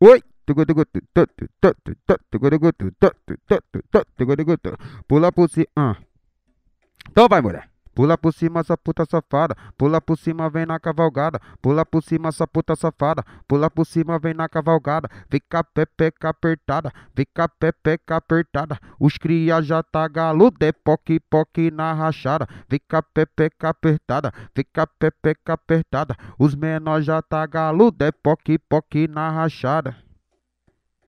Oi! Pula pro si. Ah. Então vai, mulher. Pula por cima, essa puta safada. Pula por cima, vem na cavalgada. Pula por cima, essa puta safada. Pula por cima, vem na cavalgada. Fica pepeca apertada. Fica pepeca apertada. Os cria já tá galudo, é poque, poque na rachada. Fica pepeca apertada. Fica pepeca apertada. Os menor já tá galudo, é poque, poque na rachada.